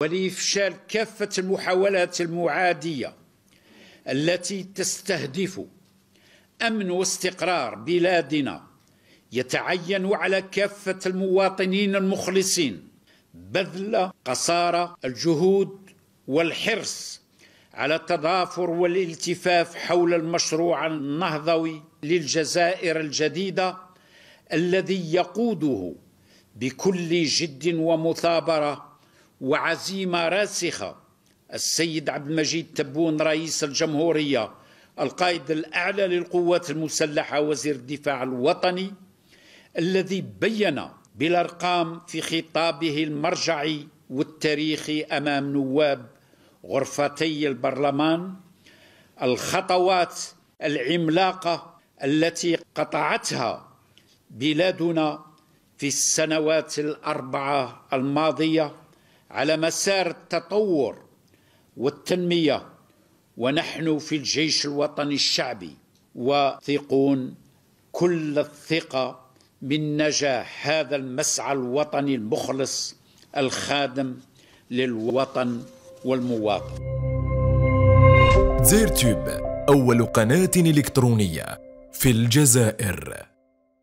ولإفشال كافة المحاولات المعادية التي تستهدف أمن واستقرار بلادنا يتعين على كافة المواطنين المخلصين بذل قصارى الجهود والحرص على التضافر والالتفاف حول المشروع النهضوي للجزائر الجديدة الذي يقوده بكل جد ومثابره وعزيمه راسخه السيد عبد المجيد تبون رئيس الجمهوريه القائد الاعلى للقوات المسلحه وزير الدفاع الوطني الذي بين بالارقام في خطابه المرجعي والتاريخي امام نواب غرفتي البرلمان الخطوات العملاقه التي قطعتها بلادنا في السنوات الاربعه الماضيه على مسار التطور والتنميه ونحن في الجيش الوطني الشعبي واثقون كل الثقه من نجاح هذا المسعى الوطني المخلص الخادم للوطن والمواطن. زيرتوب اول قناه الكترونيه في الجزائر.